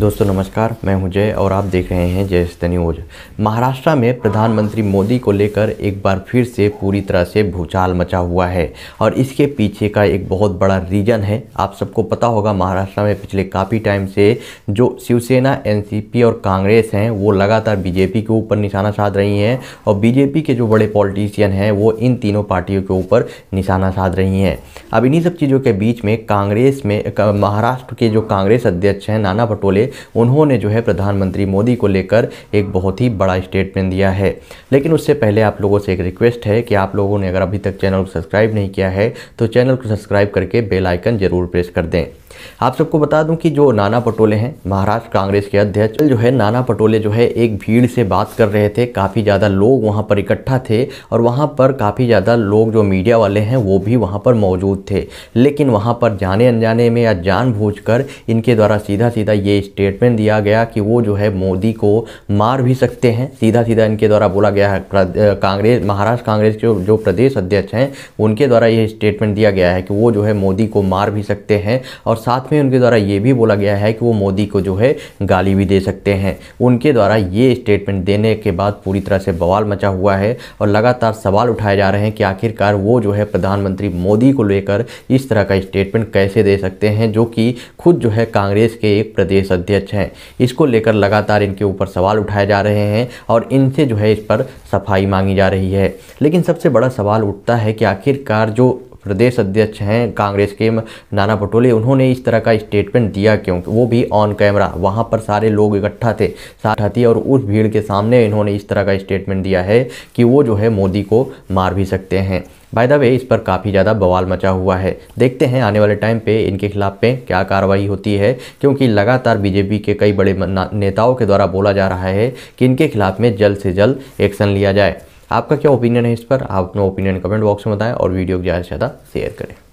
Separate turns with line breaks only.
दोस्तों नमस्कार मैं हूं जय और आप देख रहे हैं जय न्यूज महाराष्ट्र में प्रधानमंत्री मोदी को लेकर एक बार फिर से पूरी तरह से भूचाल मचा हुआ है और इसके पीछे का एक बहुत बड़ा रीजन है आप सबको पता होगा महाराष्ट्र में पिछले काफ़ी टाइम से जो शिवसेना एनसीपी और कांग्रेस हैं वो लगातार बीजेपी के ऊपर निशाना साध रही हैं और बीजेपी के जो बड़े पॉलिटिशियन हैं वो इन तीनों पार्टियों के ऊपर निशाना साध रही हैं अब इन्हीं सब चीज़ों के बीच में कांग्रेस में महाराष्ट्र के जो कांग्रेस अध्यक्ष हैं नाना पटोले उन्होंने जो है प्रधानमंत्री मोदी को लेकर एक बहुत ही बड़ा स्टेटमेंट दिया है लेकिन उससे पहले आप लोगों से एक रिक्वेस्ट है कि आप लोगों ने अगर अभी तक चैनल को सब्सक्राइब नहीं किया है तो चैनल को सब्सक्राइब करके बेल आइकन जरूर प्रेस कर दें आप सबको बता दूं कि जो नाना पटोले हैं महाराष्ट्र कांग्रेस के अध्यक्ष जो है नाना पटोले जो है एक भीड़ से बात कर रहे थे काफ़ी ज़्यादा लोग वहाँ पर इकट्ठा थे और वहाँ पर काफ़ी ज़्यादा लोग जो मीडिया वाले हैं वो भी वहाँ पर मौजूद थे लेकिन वहाँ पर जाने अनजाने में या जानबूझकर इनके द्वारा सीधा सीधा ये स्टेटमेंट दिया गया कि वो जो है मोदी को मार भी सकते हैं सीधा सीधा इनके द्वारा बोला गया है कांग्रेस महाराष्ट्र कांग्रेस के जो प्रदेश अध्यक्ष हैं उनके द्वारा ये स्टेटमेंट दिया गया है कि वो जो है मोदी को मार भी सकते हैं और साथ में उनके द्वारा ये भी बोला गया है कि वो मोदी को जो है गाली भी दे सकते हैं उनके द्वारा ये स्टेटमेंट देने के बाद पूरी तरह से बवाल मचा हुआ है और लगातार सवाल उठाए जा रहे हैं कि आखिरकार वो जो है प्रधानमंत्री मोदी को लेकर इस तरह का स्टेटमेंट कैसे दे सकते हैं जो कि खुद जो है कांग्रेस के एक प्रदेश अध्यक्ष हैं इसको लेकर लगातार इनके ऊपर सवाल उठाए जा रहे हैं और इनसे जो है इस पर सफाई मांगी जा रही है लेकिन सबसे बड़ा सवाल उठता है कि आखिरकार जो प्रदेश अध्यक्ष हैं कांग्रेस के नाना पटोले उन्होंने इस तरह का स्टेटमेंट दिया क्योंकि वो भी ऑन कैमरा वहाँ पर सारे लोग इकट्ठा थे साथ थी और उस भीड़ के सामने इन्होंने इस तरह का स्टेटमेंट दिया है कि वो जो है मोदी को मार भी सकते हैं बाय द वे इस पर काफ़ी ज़्यादा बवाल मचा हुआ है देखते हैं आने वाले टाइम पे इनके खिलाफ पे क्या कार्रवाई होती है क्योंकि लगातार बीजेपी के कई बड़े नेताओं के द्वारा बोला जा रहा है कि इनके खिलाफ में जल्द से जल्द एक्शन लिया जाए आपका क्या ओपिनियन है इस पर आप अपना ओपिनियन कमेंट बॉक्स में बताएं और वीडियो को ज़्यादा से ज़्यादा शेयर करें